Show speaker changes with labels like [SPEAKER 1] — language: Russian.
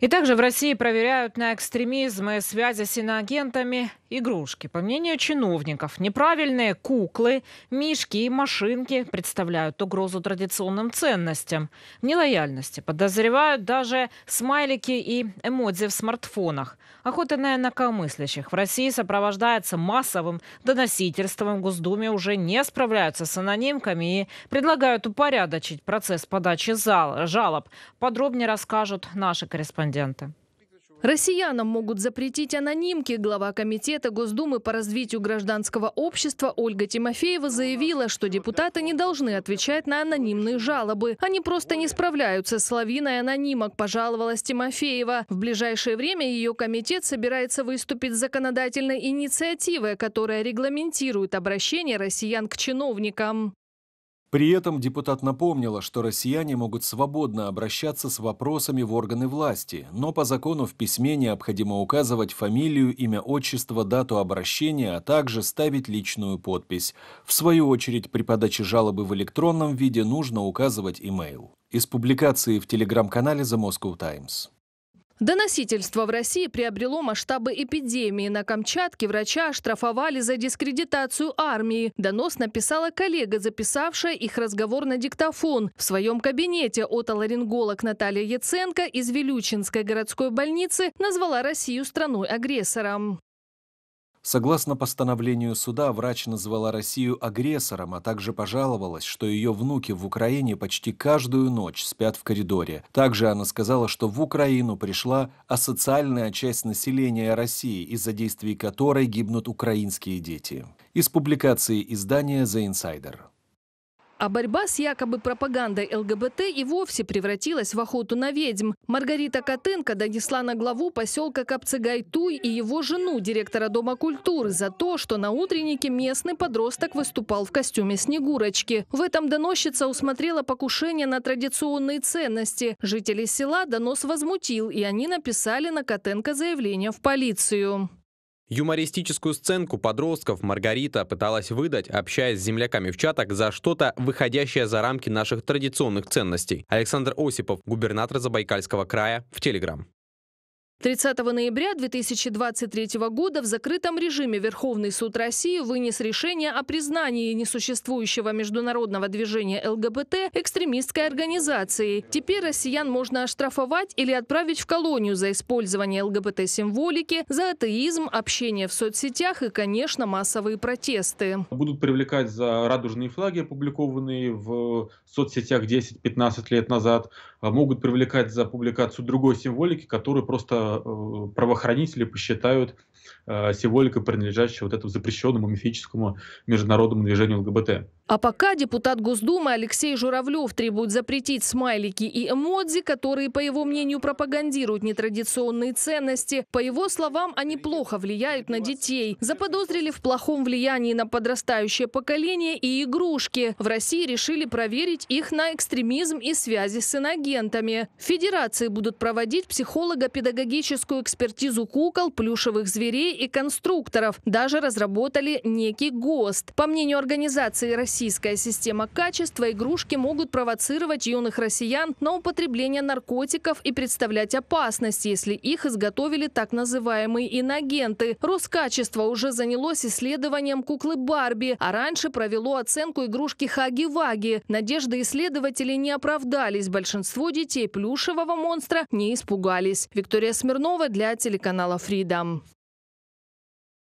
[SPEAKER 1] И также в России проверяют на экстремизм и связи с иноагентами игрушки. По мнению чиновников, неправильные куклы, мишки и машинки представляют угрозу традиционным ценностям. нелояльности подозревают даже смайлики и эмодзи в смартфонах. Охота на инакомыслящих в России сопровождается массовым доносительством. В Госдуме уже не справляются с анонимками и предлагают упорядочить процесс подачи жалоб. Подробнее расскажут наши корреспонденты корреспондента.
[SPEAKER 2] Россиянам могут запретить анонимки. Глава Комитета Госдумы по развитию гражданского общества Ольга Тимофеева заявила, что депутаты не должны отвечать на анонимные жалобы. Они просто не справляются с лавиной анонимок, пожаловалась Тимофеева. В ближайшее время ее комитет собирается выступить с законодательной инициативой, которая регламентирует обращение россиян к чиновникам.
[SPEAKER 3] При этом депутат напомнила, что россияне могут свободно обращаться с вопросами в органы власти, но по закону в письме необходимо указывать фамилию, имя, отчество, дату обращения, а также ставить личную подпись. В свою очередь, при подаче жалобы в электронном виде нужно указывать имейл. Из публикации в телеграм-канале The Moscow Times.
[SPEAKER 2] Доносительство в России приобрело масштабы эпидемии. На Камчатке врача оштрафовали за дискредитацию армии. Донос написала коллега, записавшая их разговор на диктофон. В своем кабинете отоларинголог Наталья Яценко из Вилючинской городской больницы назвала Россию страной-агрессором.
[SPEAKER 3] Согласно постановлению суда, врач назвала Россию агрессором, а также пожаловалась, что ее внуки в Украине почти каждую ночь спят в коридоре. Также она сказала, что в Украину пришла асоциальная часть населения России, из-за действий которой гибнут украинские дети. Из публикации издания «The Insider».
[SPEAKER 2] А борьба с якобы пропагандой ЛГБТ и вовсе превратилась в охоту на ведьм. Маргарита Котенко донесла на главу поселка Капцигайтуй и его жену, директора Дома культуры, за то, что на утреннике местный подросток выступал в костюме Снегурочки. В этом доносчица усмотрела покушение на традиционные ценности. Жители села донос возмутил, и они написали на Котенко заявление в полицию.
[SPEAKER 3] Юмористическую сценку подростков Маргарита пыталась выдать, общаясь с земляками в чатах, за что-то, выходящее за рамки наших традиционных ценностей. Александр Осипов, губернатор Забайкальского края, в Телеграм.
[SPEAKER 2] 30 ноября 2023 года в закрытом режиме Верховный суд России вынес решение о признании несуществующего международного движения ЛГБТ экстремистской организацией. Теперь россиян можно оштрафовать или отправить в колонию за использование ЛГБТ-символики, за атеизм, общение в соцсетях и, конечно, массовые протесты.
[SPEAKER 3] Будут привлекать за радужные флаги, опубликованные в соцсетях 10-15 лет назад. А могут привлекать за публикацию другой символики, которая просто Э, правоохранители посчитают э, символикой, принадлежащей вот этому запрещенному мифическому международному движению ЛГБТ.
[SPEAKER 2] А пока депутат Госдумы Алексей Журавлев требует запретить смайлики и эмодзи, которые, по его мнению, пропагандируют нетрадиционные ценности. По его словам, они плохо влияют на детей. Заподозрили в плохом влиянии на подрастающее поколение и игрушки. В России решили проверить их на экстремизм и связи с инагентами. В Федерации будут проводить психолого-педагогическую экспертизу кукол, плюшевых зверей и конструкторов. Даже разработали некий ГОСТ. По мнению организации России, российская система качества, игрушки могут провоцировать юных россиян на употребление наркотиков и представлять опасность, если их изготовили так называемые иногенты. Роскачество уже занялось исследованием куклы Барби, а раньше провело оценку игрушки Хаги-Ваги. Надежды исследователей не оправдались. Большинство детей плюшевого монстра не испугались. Виктория Смирнова для телеканала Freedom.